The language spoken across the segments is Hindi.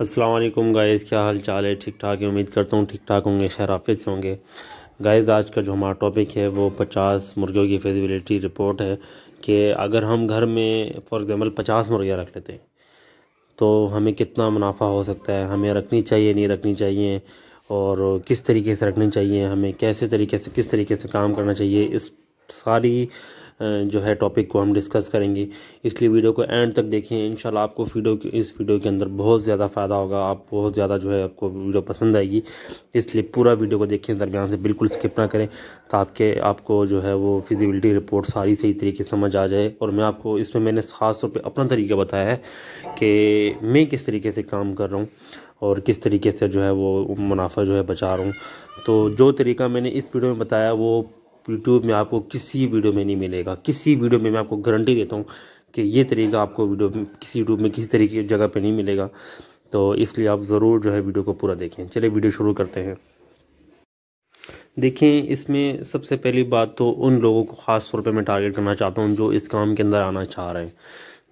अस्सलाम वालेकुम गाइस क्या हाल चाल है ठीक ठाक है उम्मीद करता हूँ ठीक ठाक होंगे खैराफित से होंगे गाइस आज का जो हमारा टॉपिक है वो पचास मुर्गियों की फिजिबिलिटी रिपोर्ट है कि अगर हम घर में फॉर एग्ज़ाम्पल पचास मुर्गियाँ रख लेते हैं तो हमें कितना मुनाफा हो सकता है हमें रखनी चाहिए नहीं रखनी चाहिए और किस तरीके से रखनी चाहिए हमें कैसे तरीके से किस तरीके से काम करना चाहिए इस सारी जो है टॉपिक को हम डिस्कस करेंगे इसलिए वीडियो को एंड तक देखें इन आपको वीडियो इस वीडियो के अंदर बहुत ज़्यादा फ़ायदा होगा आप बहुत ज़्यादा जो है आपको वीडियो पसंद आएगी इसलिए पूरा वीडियो को देखें दरमियान से बिल्कुल स्किप ना करें तो आपके आपको जो है वो फिजिबिलिटी रिपोर्ट सारी सही तरीके समझ आ जाए और मैं आपको इसमें मैंने ख़ास तौर पर अपना तरीका बताया है कि मैं किस तरीके से काम कर रहा हूँ और किस तरीके से जो है वो मुनाफा जो है बचा रहा हूँ तो जो तरीका मैंने इस वीडियो में बताया वो यूट्यूब में आपको किसी वीडियो में नहीं मिलेगा किसी वीडियो में मैं आपको गारंटी देता हूँ कि ये तरीका आपको वीडियो किसी यूट्यूब में किसी तरीके की जगह पर नहीं मिलेगा तो इसलिए आप ज़रूर जो है वीडियो को पूरा देखें चलिए वीडियो शुरू करते हैं देखें इसमें सबसे पहली बात तो उन लोगों को ख़ास तौर पे मैं टारगेट करना चाहता हूँ जो इस काम के अंदर आना चाह रहे हैं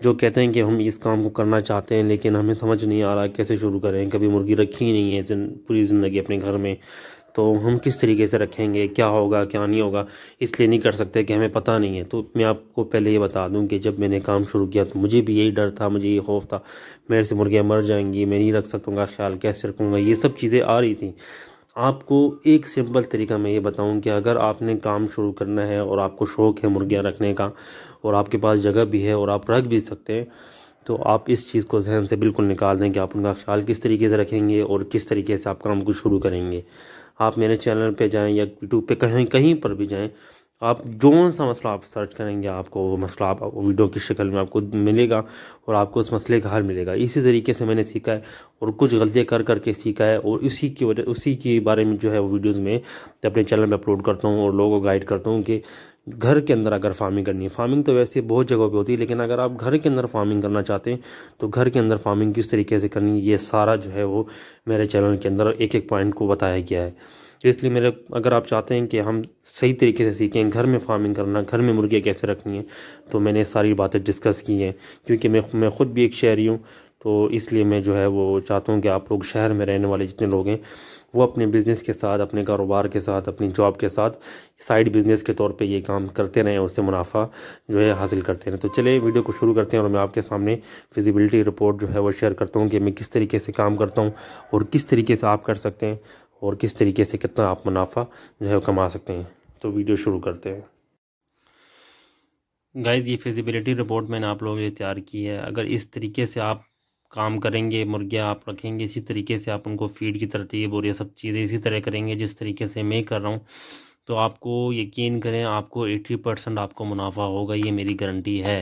जो कहते हैं कि हम इस काम को करना चाहते हैं लेकिन हमें समझ नहीं आ रहा कैसे शुरू करें कभी मुर्गी रखी ही नहीं है पूरी ज़िंदगी अपने घर में तो हम किस तरीके से रखेंगे क्या होगा क्या नहीं होगा इसलिए नहीं कर सकते कि हमें पता नहीं है तो मैं आपको पहले ये बता दूं कि जब मैंने काम शुरू किया तो मुझे भी यही डर था मुझे ये खौफ था मेरे से मुर्गियाँ मर जाएंगी मैं नहीं रख सकूँगा ख्याल कैसे रखूँगा ये सब चीज़ें आ रही थी आपको एक सिंपल तरीका मैं ये बताऊं कि अगर आपने काम शुरू करना है और आपको शौक़ है मुर्गियाँ रखने का और आपके पास जगह भी है और आप रख भी सकते हैं तो आप इस चीज़ को जहन से बिल्कुल निकाल दें कि आप उनका ख्याल किस तरीके से रखेंगे और किस तरीके से आप काम को शुरू करेंगे आप मेरे चैनल पे जाएं या यूट्यूब पे कहीं कहीं पर भी जाएं आप जो सा मसला आप सर्च करेंगे आपको वो मसला आप वीडियो की शक्ल में आपको मिलेगा और आपको उस मसले का हल मिलेगा इसी तरीके से मैंने सीखा है और कुछ गलतियाँ कर करके सीखा है और उसी की वजह उसी के बारे में जो है वो वीडियोज़ में अपने चैनल में अपलोड करता हूँ और लोगों को गाइड करता हूँ कि घर के अंदर अगर फार्मिंग करनी है फार्मिंग तो वैसे बहुत जगहों पे होती है लेकिन अगर आप घर के अंदर फार्मिंग करना चाहते हैं तो घर के अंदर फार्मिंग किस तरीके से करनी है ये सारा जो है वो मेरे चैनल के अंदर एक एक पॉइंट को बताया गया है इसलिए मेरे अगर आप चाहते हैं कि हम सही तरीके से सीखें घर में फार्मिंग करना घर में मुर्गियाँ कैसे रखनी है तो मैंने सारी बातें डिस्कस की हैं क्योंकि मैं मैं ख़ुद भी एक शहरी हूँ तो इसलिए मैं जो है वो चाहता हूँ कि आप लोग शहर में रहने वाले जितने लोग हैं वो अपने बिज़नेस के साथ अपने कारोबार के साथ अपनी जॉब के साथ साइड बिज़नेस के तौर पर ये काम करते रहें उससे मुनाफा जो है हासिल करते रहें तो चले वीडियो को शुरू करते हैं और मैं आपके सामने फिजिबिलिटी रिपोर्ट जो है वो शेयर करता हूँ कि मैं किस तरीके से काम करता हूँ और किस तरीके से आप कर सकते हैं और किस तरीके से कितना आप मुनाफा जो है कमा सकते हैं तो वीडियो शुरू करते हैं गाइज़ ये फिजिबिलिटी रिपोर्ट मैंने आप लोगों के लिए तैयार की है अगर इस तरीके से आप काम करेंगे मुर्गियाँ आप रखेंगे इसी तरीके से आप उनको फीड की तरतीब और ये सब चीज़ें इसी तरह करेंगे जिस तरीके से मैं कर रहा हूँ तो आपको यकीन करें आपको एट्टी परसेंट आपको मुनाफा होगा ये मेरी गारंटी है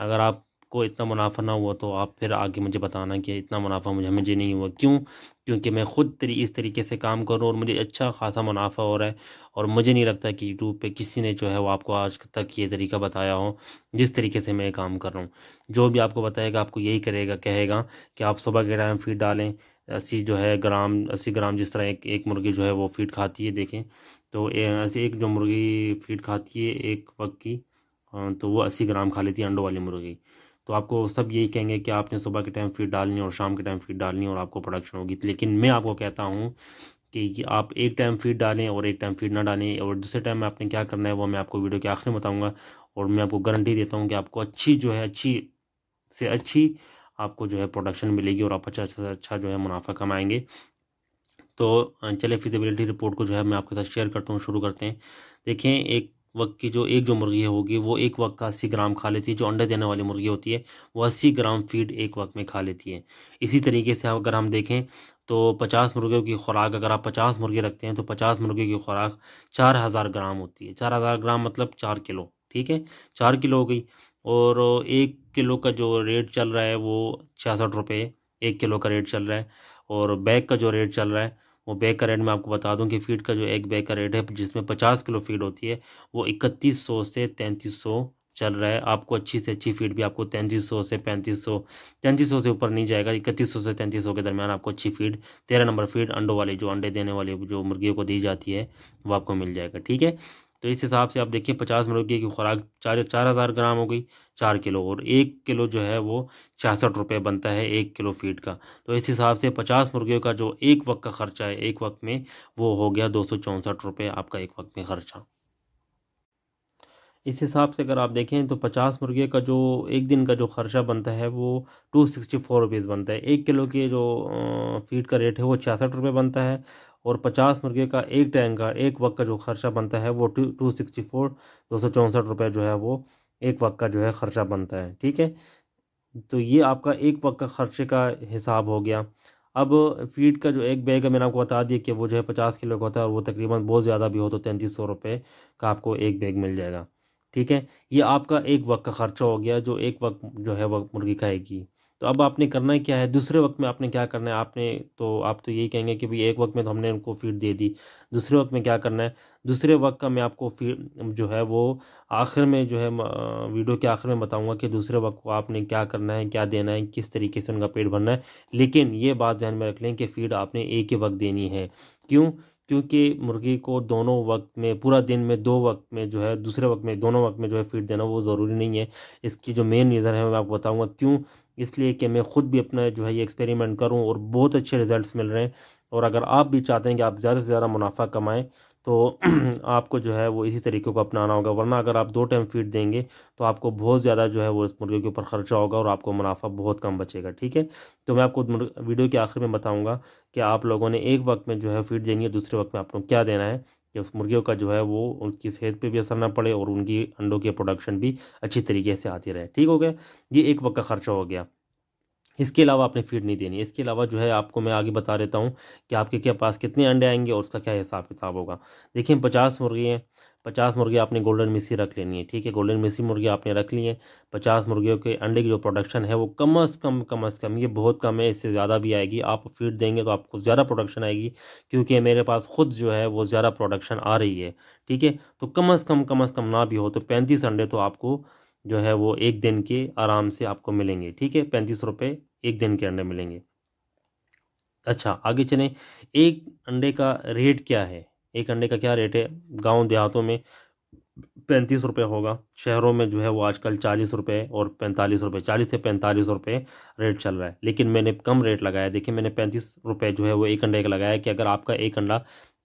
अगर आप को इतना मुनाफा ना हुआ तो आप फिर आगे मुझे बताना कि इतना मुनाफा मुझे मुझे नहीं हुआ क्यों क्योंकि मैं ख़ुद तरी इस तरीके से काम कर रहा हूँ और मुझे अच्छा खासा मुनाफा हो रहा है और मुझे नहीं लगता कि यूट्यूब पे किसी ने जो है वो आपको आज तक ये तरीका बताया हो जिस तरीके से मैं काम कर रहा हूँ जो भी आपको बताएगा आपको यही करेगा कहेगा कि आप सुबह के टाइम फीड डालें अस्सी जो है ग्राम अस्सी ग्राम जिस तरह एक एक मुर्गी जो है वो फीड खाती है देखें तो ऐसे एक जो मुर्गी फीड खाती है एक वक्त की तो वो अस्सी ग्राम खा लेती है अंडों वाली मुर्गी तो आपको सब यही कहेंगे कि आपने सुबह के टाइम फीड डालनी और शाम के टाइम फीड डालनी और आपको प्रोडक्शन होगी लेकिन मैं आपको कहता हूँ कि आप एक टाइम फीड डालें और एक टाइम फीड ना डालें और दूसरे टाइम में आपने क्या करना है वो मैं आपको वीडियो के आखिर में बताऊँगा और मैं आपको गारंटी देता हूँ कि आपको अच्छी जो है अच्छी से अच्छी आपको जो है प्रोडक्शन मिलेगी और आप अच्छा, अच्छा से अच्छा जो है मुनाफा कमाएंगे तो चले फिजिबिलिटी रिपोर्ट को जो है मैं आपके साथ शेयर करता हूँ शुरू करते हैं देखें एक वक्त की जो एक जो मुर्गी होगी वो एक वक्त का अस्सी ग्राम खा लेती है जो अंडे देने वाली मुर्गी होती है वो अस्सी ग्राम फीड एक वक्त में खा लेती है इसी तरीके से अगर हम देखें तो पचास मुर्गियों की खुराक अगर आप पचास मुर्गे रखते हैं तो पचास मुर्गे की खुराक चार हज़ार ग्राम होती है चार हज़ार ग्राम मतलब चार किलो ठीक है चार किलो हो गई और एक किलो का जो रेट चल रहा है वो छियासठ रुपये एक किलो का रेट चल रहा है और बैग का जो रेट चल रहा है वो बैग का रेट मैं आपको बता दूं कि फीड का जो एक बैग का रेट है जिसमें पचास किलो फीड होती है वो इकतीस सौ से तैंतीस सौ चल रहा है आपको अच्छी से अच्छी फीड भी आपको तैंतीस सौ से पैंतीस सौ तैंतीस सौ से ऊपर नहीं जाएगा इकतीस सौ से तैंतीस सौ के दरमियान आपको अच्छी फीड तेरह नंबर फीड अंडों वाली जो अंडे देने वाली जो मुर्गियों को दी जाती है वो आपको मिल जाएगा ठीक है तो इस हिसाब से आप देखिए पचास मुर्गे की खुराक चार चार हज़ार ग्राम हो गई चार किलो और एक किलो जो है वो छियासठ रुपये बनता है एक किलो फीड का तो इस हिसाब से पचास मुर्गियों का जो एक वक्त का ख़र्चा है एक वक्त में वो हो गया दो सौ चौंसठ रुपये आपका एक वक्त में ख़र्चा इस हिसाब से अगर आप देखें तो पचास मुर्गे का जो एक दिन का जो ख़र्चा बनता है वो टू सिक्सटी फोर रुपीज़ बनता है एक किलो के जो फीड का रेट है वो छियासठ रुपये बनता है और पचास मुर्गे का एक टैंक का एक वक्त का जो खर्चा बनता है वो टू टू सिक्सटी फोर दो सौ चौंसठ रुपये जो है वो एक वक्त का जो है खर्चा बनता है ठीक है तो ये आपका एक वक्त का खर्चे का हिसाब हो गया अब फीड का जो एक बैग है मैंने आपको बता दिया कि वो जो है पचास किलो का होता है और वो तकरीबन बहुत ज़्यादा भी हो तो तैंतीस सौ रुपये का आपको एक बैग मिल जाएगा ठीक है ये आपका एक वक्त का खर्चा हो गया जो एक वक्त जो है वक्त मुर्गी खाएगी तो अब आपने करना क्या है दूसरे वक्त में आपने क्या करना है आपने तो आप तो यही कहेंगे कि भाई एक वक्त में तो हमने उनको फीड दे दी दूसरे वक्त में क्या करना है दूसरे वक्त का मैं आपको फीड जो है वो आखिर में जो है वीडियो के आखिर में बताऊंगा कि दूसरे वक्त को आपने क्या करना है क्या देना है किस तरीके से उनका पेट भरना है लेकिन ये बात ध्यान में रख लें कि फीड आपने एक ही वक्त देनी है क्यों क्योंकि मुर्गी को दोनों वक्त में पूरा दिन में दो वक्त में जो है दूसरे वक्त में दोनों वक्त में जो है फीड देना वो ज़रूरी नहीं है इसकी जो मेन रीज़न है मैं आपको बताऊँगा क्यों इसलिए कि मैं ख़ुद भी अपना जो है ये एक्सपेरिमेंट करूँ और बहुत अच्छे रिज़ल्ट मिल रहे हैं और अगर आप भी चाहते हैं कि आप ज़्यादा से ज़्यादा मुनाफा कमाएँ तो आपको जो है वो इसी तरीके को अपनाना होगा वरना अगर आप दो टाइम फीड देंगे तो आपको बहुत ज़्यादा जो है वो इस मुर्गे के ऊपर खर्चा होगा और आपको मुनाफा बहुत कम बचेगा ठीक है तो मैं आपको वीडियो के आखिर में बताऊँगा कि आप लोगों ने एक वक्त में जो है फीड देनी है दूसरे वक्त में आप लोग क्या देना है कि उस मुर्गियों का जो है वो उनकी सेहत पे भी असर ना पड़े और उनकी अंडों के प्रोडक्शन भी अच्छी तरीके से आती रहे ठीक हो गया ये एक वक्त का खर्चा हो गया इसके अलावा आपने फीड नहीं देनी है इसके अलावा जो है आपको मैं आगे बता देता हूँ कि आपके क्या पास कितने अंडे आएंगे और उसका क्या हिसाब किताब होगा देखिए पचास मुर्गी हैं पचास मुर्गी आपने गोल्डन मिसी रख लेनी है ठीक है गोल्डन मिसी मुर्गी आपने रख ली है पचास मुर्गियों के अंडे की जो प्रोडक्शन है वो कम अज़ कम कम अज़ कम ये बहुत कम है इससे ज़्यादा भी आएगी आप फीड देंगे तो आपको ज़्यादा प्रोडक्शन आएगी क्योंकि मेरे पास खुद जो है वो ज़्यादा प्रोडक्शन आ रही है ठीक है तो कम अज़ कम कम अज़ कम ना भी हो तो पैंतीस अंडे तो आपको जो है वो एक दिन के आराम से आपको मिलेंगे ठीक है पैंतीस रुपये एक दिन के अंडे मिलेंगे अच्छा आगे चलें एक अंडे का रेट क्या है एक अंडे का क्या रेट है गांव देहातों में पैंतीस रुपये होगा शहरों में जो है वो आजकल चालीस रुपये और पैंतालीस रुपये चालीस से पैंतालीस रुपये रेट चल रहा है लेकिन मैंने कम रेट लगाया देखिए मैंने पैंतीस रुपये जो है वो एक अंडे का लगाया कि अगर आपका एक अंडा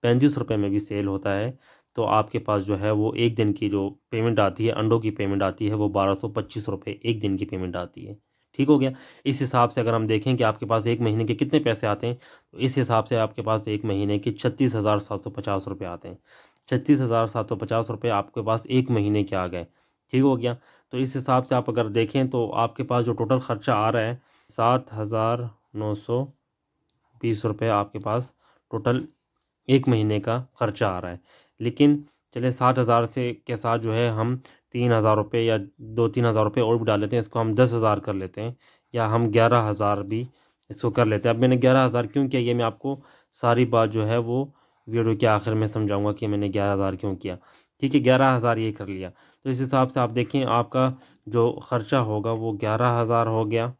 पैंतीस रुपये में भी सेल होता है तो आपके पास जो है वो एक दिन की जो पेमेंट आती है अंडों की पेमेंट आती है वो बारह सौ पच्चीस रुपये एक दिन की पेमेंट आती है ठीक हो गया इस हिसाब से अगर हम देखें कि आपके पास एक महीने के कितने पैसे आते हैं तो इस हिसाब से आपके पास एक महीने के छत्तीस हज़ार सात सौ पचास रुपये आते हैं छत्तीस हज़ार सात सौ पचास रुपये आपके पास एक महीने के आ गए ठीक हो गया तो इस हिसाब से आप अगर देखें तो आपके पास जो टोटल ख़र्चा आ रहा है सात हज़ार नौ सौ बीस रुपये आपके पास टोटल एक महीने का ख़र्चा आ रहा है लेकिन चले साठ हज़ार से के साथ जो है हम तीन हज़ार रुपये या दो तीन हज़ार रुपये और भी डाल लेते हैं इसको हम दस हज़ार कर लेते हैं या हम ग्यारह हज़ार भी इसको कर लेते हैं अब मैंने ग्यारह हज़ार क्यों किया ये मैं आपको सारी बात जो है वो वीडियो के आखिर में समझाऊंगा कि मैंने ग्यारह हज़ार क्यों किया ठीक है ग्यारह हज़ार ये कर लिया तो इस हिसाब से आप देखें आपका जो ख़र्चा होगा वो ग्यारह हज़ार हो गया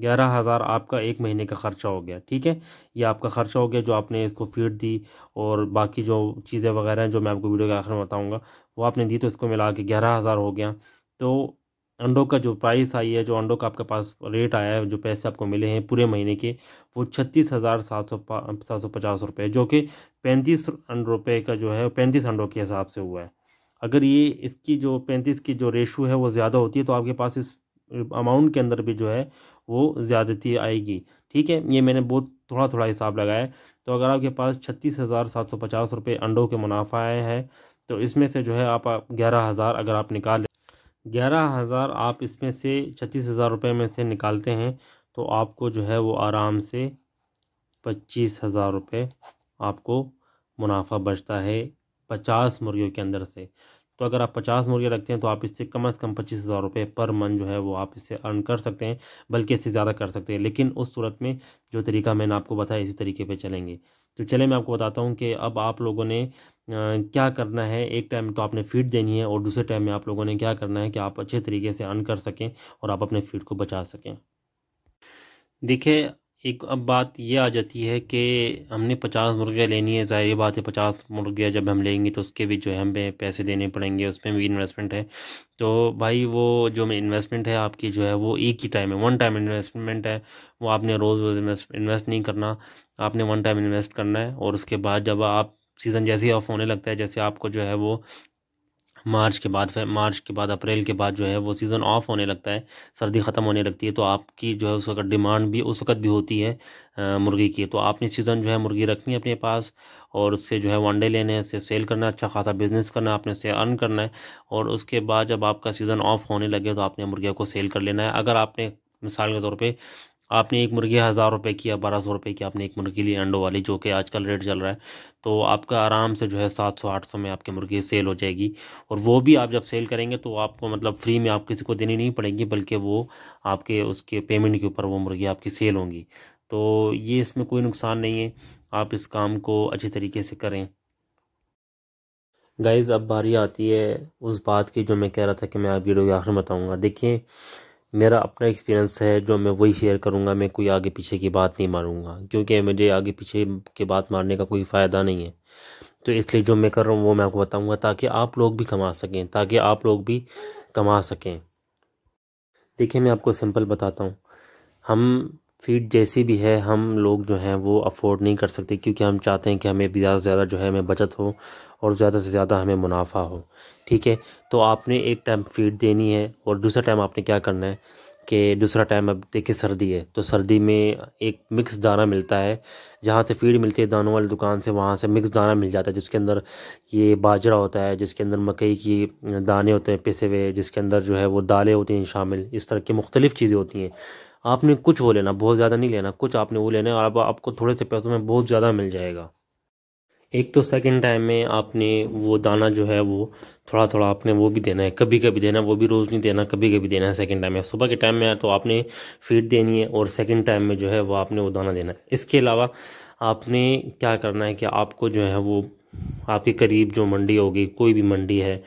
ग्यारह हज़ार आपका एक महीने का ख़र्चा हो गया ठीक है ये आपका ख़र्चा हो गया जो आपने इसको फीड दी और बाकी जो चीज़ें वगैरह हैं जो मैं आपको वीडियो के आखिर में बताऊँगा वो आपने दी तो इसको मिला के ग्यारह हज़ार हो गया तो अंडों का जो प्राइस आई है जो अंडों का आपके पास रेट आया है जो पैसे आपको मिले हैं पूरे महीने के वो छत्तीस हज़ार सात सौ सात सौ पचास रुपये जो कि पैंतीस रुपये का जो है पैंतीस अंडों के हिसाब से हुआ है अगर ये इसकी जो पैंतीस की जो रेशो है वो ज़्यादा होती है तो आपके पास इस अमाउंट के अंदर भी जो है वो ज़्यादती आएगी ठीक है ये मैंने बहुत थोड़ा थोड़ा हिसाब लगाया तो अगर आपके पास छत्तीस हज़ार सात सौ पचास रुपये अंडों के मुनाफा आए हैं तो इसमें से जो है आप ग्यारह हज़ार अगर आप निकाल लें ग्यारह हज़ार आप इसमें से छत्तीस हज़ार रुपये में से निकालते हैं तो आपको जो है वो आराम से पच्चीस हज़ार रुपये आपको मुनाफा बचता है पचास मुर्गियों के अंदर से तो अगर आप पचास मुर्गियाँ रखते हैं तो आप इससे कम अज़ कम पच्चीस हज़ार रुपये पर मन जो है वो आप इससे अर्न कर सकते हैं बल्कि इससे ज़्यादा कर सकते हैं लेकिन उस सूरत में जो तरीका मैंने आपको बताया इसी तरीके पे चलेंगे तो चले मैं आपको बताता हूँ कि अब आप लोगों ने क्या करना है एक टाइम तो आपने फीड देनी है और दूसरे टाइम में आप लोगों ने क्या करना है कि आप अच्छे तरीके से अन कर सकें और आप अपने फीड को बचा सकें देखिए एक अब बात ये आ जाती है कि हमने पचास मुर्गियाँ लेनी है ज़ाहिर बात है पचास मुर्गियाँ जब हम लेंगे तो उसके भी जो है हमें पैसे देने पड़ेंगे उसमें भी इन्वेस्टमेंट है तो भाई वो जो इन्वेस्टमेंट है आपकी जो है वो एक ही टाइम है वन टाइम इन्वेस्टमेंट है वो आपने रोज़ रोज़ इन्वेस्ट इन्वेस्ट नहीं करना आपने वन टाइम इन्वेस्ट करना है और उसके बाद जब आप सीज़न जैसे ही ऑफ होने लगता है जैसे आपको जो है वो मार्च के बाद फिर मार्च के बाद अप्रैल के बाद जो है वो सीज़न ऑफ होने लगता है सर्दी ख़त्म होने लगती है तो आपकी जो है उस वक्त डिमांड भी उस वक्त भी होती है मुर्गी की तो आपने सीज़न जो है मुर्गी रखनी है अपने पास और उससे जो है वनडे लेने हैं उससे सेल करना अच्छा खासा बिज़नेस करना है आपने उससे अर्न करना है और उसके बाद जब आपका सीज़न ऑफ होने लगे तो आपने मुर्गियों को सेल कर लेना है अगर आपने मिसाल के तौर पे आपने एक मुर्गी हज़ार रुपये की या बारह सौ रुपये की आपने एक मुर्गी ली अंडों वाली जो कि आजकल रेट चल रहा है तो आपका आराम से जो है सात सौ आठ सौ में आपकी मुर्गी सेल हो जाएगी और वो भी आप जब सेल करेंगे तो आपको मतलब फ्री में आप किसी को देनी नहीं पड़ेगी बल्कि वो आपके उसके पेमेंट के ऊपर वो मुर्गी आपकी सेल होंगी तो ये इसमें कोई नुकसान नहीं है आप इस काम को अच्छे तरीके से करें गाइज़ अब बारी आती है उस बात की जो मैं कह रहा था कि मैं आप वीडियो के आखिर बताऊँगा देखिए मेरा अपना एक्सपीरियंस है जो मैं वही शेयर करूँगा मैं कोई आगे पीछे की बात नहीं मारूँगा क्योंकि मुझे आगे पीछे की बात मारने का कोई फ़ायदा नहीं है तो इसलिए जो मैं कर रहा हूँ वो मैं आपको बताऊँगा ताकि आप लोग भी कमा सकें ताकि आप लोग भी कमा सकें देखिए मैं आपको सिंपल बताता हूँ हम फीड जैसी भी है हम लोग जो हैं वो अफोर्ड नहीं कर सकते क्योंकि हम चाहते हैं कि हमें ज़्यादा से ज़्यादा जो है हमें बचत हो और ज़्यादा से ज़्यादा हमें मुनाफा हो ठीक है तो आपने एक टाइम फीड देनी है और दूसरा टाइम आपने क्या करना है कि दूसरा टाइम अब देखिए सर्दी है तो सर्दी में एक मिक्स दाना मिलता है जहाँ से फीड मिलती है दानों वाली दुकान से वहाँ से मिक्स दाना मिल जाता है जिसके अंदर ये बाजरा होता है जिसके अंदर मकई की दाने होते हैं पिसे हुए जिसके अंदर जो है वो दालें होती हैं शामिल इस तरह की मुख्तलिफ़ चीज़ें होती हैं आपने कुछ वो लेना बहुत ज़्यादा नहीं लेना कुछ आपने वो लेना है और आप, आपको थोड़े से पैसों में बहुत ज़्यादा मिल जाएगा एक तो सेकंड टाइम में आपने वो दाना जो है वो थोड़ा थोड़ा आपने वो भी देना है कभी कभी देना वो भी रोज़ नहीं देना कभी कभी देना है सेकेंड टाइम में सुबह के टाइम में तो आपने फीड देनी है और सेकेंड टाइम में जो है वो आपने वो दाना देना है इसके अलावा आपने क्या करना है कि आपको जो है वो आपके करीब जो मंडी होगी कोई भी मंडी है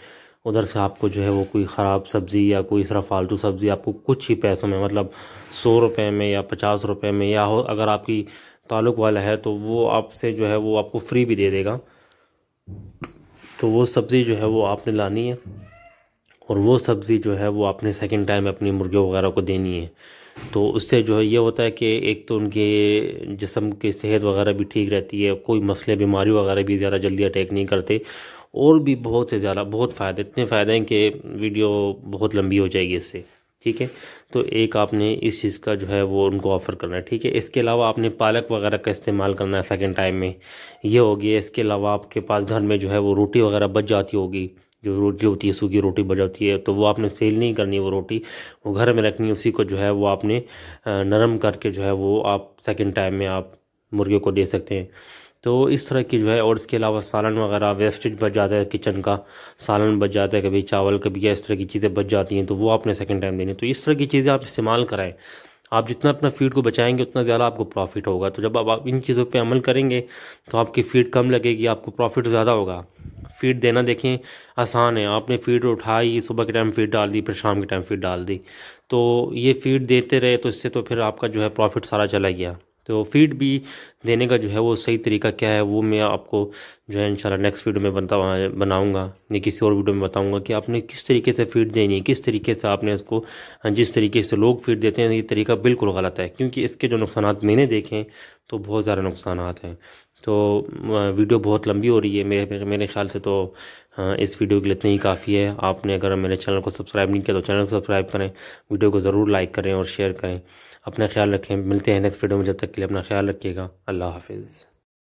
उधर से आपको जो है वो कोई ख़राब सब्ज़ी या कोई इसरा फालतू सब्ज़ी आपको कुछ ही पैसों में मतलब सौ रुपये में या पचास रुपये में या हो अगर आपकी ताल्लुक़ वाला है तो वो आपसे जो है वो आपको फ्री भी दे देगा तो वो सब्ज़ी जो है वो आपने लानी है और वो सब्ज़ी जो है वो आपने सेकंड टाइम अपनी मुर्गियों वगैरह को देनी है तो उससे जो है ये होता है कि एक तो उनके जिसम की सेहत वगैरह भी ठीक रहती है कोई मसले बीमारी वगैरह भी ज़्यादा जल्दी अटैक नहीं करते और भी बहुत से ज़्यादा बहुत फ़ायदे इतने फ़ायदे हैं कि वीडियो बहुत लंबी हो जाएगी इससे ठीक है तो एक आपने इस चीज़ का जो है वो उनको ऑफ़र करना है ठीक है इसके अलावा आपने पालक वगैरह का इस्तेमाल करना है सेकेंड टाइम में ये हो गया इसके अलावा आपके पास घर में जो है वो रोटी वगैरह बच जाती होगी जो रोटी होती है सूखी रोटी बच जाती है तो वो आपने सेल नहीं करनी वो रोटी वो घर में रखनी उसी को जो है वो आपने नरम करके जो है वो आप सेकेंड टाइम में आप मुर्गे को दे सकते हैं तो इस तरह की जो है और इसके अलावा सालन वगैरह वेस्टेज बच जाता है किचन का सालन बच जाता है कभी चावल कभी या इस तरह की चीज़ें बच जाती हैं तो वो आपने सेकेंड टाइम देनी तो इस तरह की चीज़ें आप इस्तेमाल कराएं आप जितना अपना फीड को बचाएंगे उतना ज़्यादा आपको प्रॉफिट होगा तो जब आप इन चीज़ों पे अमल करेंगे तो आपकी फीड कम लगेगी आपको प्रॉफिट ज़्यादा होगा फीड देना देखें आसान है आपने फीड उठाई सुबह के टाइम फीड डाल दी फिर शाम के टाइम फीड डाल दी तो ये फीड देते रहे तो इससे तो फिर आपका जो है प्रॉफिट सारा चला गया तो फीड भी देने का जो है वो सही तरीका क्या है वो मैं आपको जो है इंशाल्लाह नेक्स्ट वीडियो में बनता बनाऊंगा या किसी और वीडियो में बताऊंगा कि आपने किस तरीके से फीड देनी है किस तरीके से आपने इसको हाँ, जिस तरीके से लोग फीड देते हैं ये तरीका बिल्कुल गलत है क्योंकि इसके जो नुकसान मैंने देखे तो बहुत ज़्यादा नुकसान हैं तो वीडियो बहुत लंबी हो रही है मेरे मेरे ख्याल से तो इस वीडियो के लिए इतना ही काफ़ी है आपने अगर मेरे चैनल को सब्सक्राइब नहीं किया तो चैनल को सब्सक्राइब करें वीडियो को ज़रूर लाइक करें और शेयर करें अपना ख्याल रखें मिलते हैं नेक्स्ट वीडियो में जब तक के लिए अपना ख्याल रखिएगा अल्लाह हाफिज़